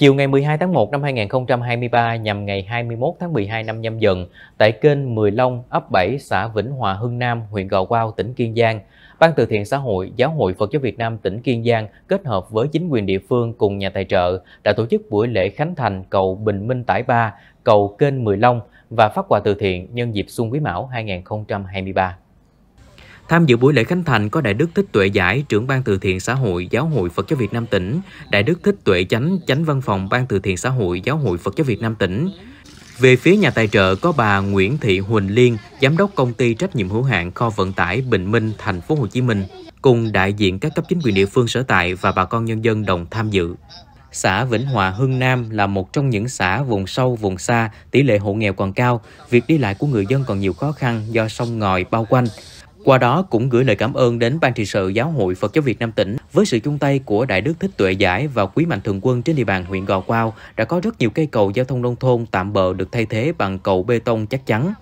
Chiều ngày 12 tháng 1 năm 2023 nhằm ngày 21 tháng 12 năm nhâm dần, tại kênh Mười Long, ấp 7, xã Vĩnh Hòa Hưng Nam, huyện Gò Quao, tỉnh Kiên Giang, Ban từ thiện xã hội Giáo hội Phật giáo Việt Nam tỉnh Kiên Giang kết hợp với chính quyền địa phương cùng nhà tài trợ đã tổ chức buổi lễ khánh thành cầu Bình Minh Tải Ba, cầu kênh Mười Long và phát quà từ thiện nhân dịp Xuân Quý Mão 2023. Tham dự buổi lễ khánh thành có Đại đức Thích Tuệ Giải, trưởng ban từ thiện xã hội Giáo hội Phật giáo Việt Nam tỉnh, Đại đức Thích Tuệ Chánh, chánh văn phòng ban từ thiện xã hội Giáo hội Phật giáo Việt Nam tỉnh. Về phía nhà tài trợ có bà Nguyễn Thị Huỳnh Liên, giám đốc công ty trách nhiệm hữu hạn kho vận tải Bình Minh, thành phố Hồ Chí Minh, cùng đại diện các cấp chính quyền địa phương sở tại và bà con nhân dân đồng tham dự. Xã Vĩnh Hòa Hưng Nam là một trong những xã vùng sâu, vùng xa, tỷ lệ hộ nghèo còn cao, việc đi lại của người dân còn nhiều khó khăn do sông ngòi bao quanh. Qua đó cũng gửi lời cảm ơn đến Ban trị sự Giáo hội Phật giáo Việt Nam tỉnh với sự chung tay của Đại đức Thích Tuệ Giải và Quý Mạnh Thường Quân trên địa bàn huyện Gò Quao đã có rất nhiều cây cầu giao thông nông thôn tạm bờ được thay thế bằng cầu bê tông chắc chắn.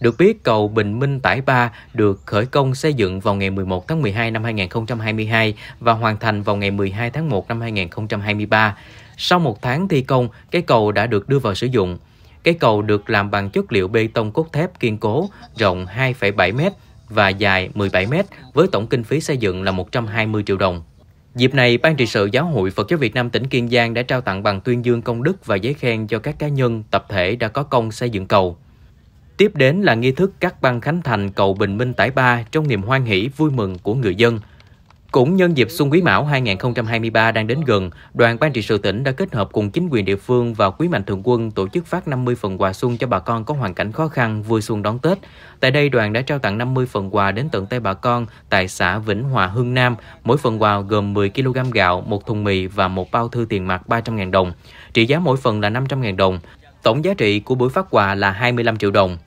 Được biết, cầu Bình Minh Tải 3 được khởi công xây dựng vào ngày 11 tháng 12 năm 2022 và hoàn thành vào ngày 12 tháng 1 năm 2023. Sau một tháng thi công, cái cầu đã được đưa vào sử dụng. Cái cầu được làm bằng chất liệu bê tông cốt thép kiên cố, rộng 2,7 m, và dài 17 mét với tổng kinh phí xây dựng là 120 triệu đồng. Dịp này, Ban trị sự Giáo hội Phật giáo Việt Nam tỉnh Kiên Giang đã trao tặng bằng tuyên dương công đức và giấy khen cho các cá nhân, tập thể đã có công xây dựng cầu. Tiếp đến là nghi thức cắt băng khánh thành cầu Bình Minh Tải Ba trong niềm hoan hỷ vui mừng của người dân – cũng nhân dịp Xuân Quý Mão 2023 đang đến gần, đoàn ban trị sự tỉnh đã kết hợp cùng chính quyền địa phương và quý mạnh thường quân tổ chức phát 50 phần quà xuân cho bà con có hoàn cảnh khó khăn vui xuân đón Tết. Tại đây, đoàn đã trao tặng 50 phần quà đến tận tay bà con tại xã Vĩnh Hòa Hưng Nam. Mỗi phần quà gồm 10 kg gạo, một thùng mì và một bao thư tiền mặt 300.000 đồng. Trị giá mỗi phần là 500.000 đồng. Tổng giá trị của buổi phát quà là 25 triệu đồng.